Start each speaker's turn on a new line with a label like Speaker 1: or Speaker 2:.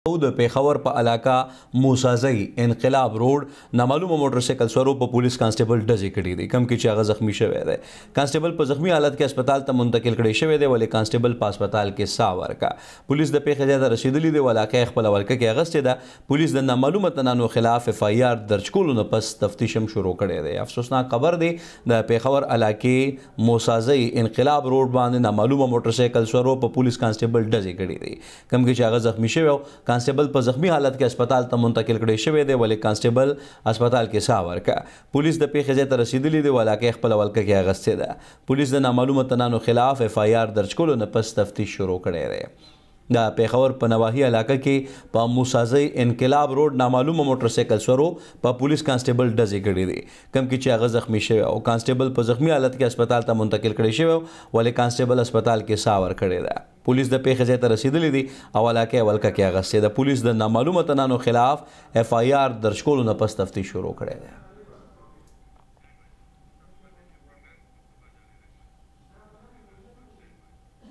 Speaker 1: او د پیښور په علاقہ موسازی انقلاب روډ نامعلومه موټر سایکل سورو په پولیس کانسټیبل ډزې کړې دي کم کې چې هغه زخمی شوی دی کانسټیبل په زخمی حالت کې هسپتال ته منتقل کړی شوی دی ولې کانسټیبل په هسپتال کې سا ورکا پولیس د پیښې ځای ته رسیدلی دی ولاقه خپل ولکه کې اغستې ده پولیس د نامعلومه تنانو خلاف اف آی آر درج کولو نه پس تفتیش هم شروع کړی دی افسوسناک خبر دی د پیښور علاقې موسازی انقلاب روډ باندې نامعلومه موټر سایکل سورو په پولیس کانسټیبل ډزې کړې دي کم کې چې هغه زخمی شوی کانسټیبل په زخمی حالت کې هسپتال ته منتقل کړي شوی دی ولې کانسټیبل هسپتال کې ساه ورکړه پولیس د پیښې ځای ته رسیدلی دی ولاکه خپل ولکه کې اغستې ده پولیس د نامعلومه تنانو خلاف اف آی آر درج کولو نه پس تفتیش شروع کړی دی د پیښور په نواحي علاقه کې په موسازي انقلاب روډ نامعلومه موټر سایکل سورو په پولیس کانسټیبل ډزې کړې دي کم کې چې هغه زخمی شوی او کانسټیبل په زخمی حالت کې هسپتال ته منتقل کړی شوی ولې کانسټیبل هسپتال کې ساور کړی دی پولیس د پیښې ځای ته رسیدلې دي او علاقه ولکه کې هغه د پولیس د نامعلومه تنانو خلاف اف آی آر درشکولو نه پس تفتیش شروع کړی دی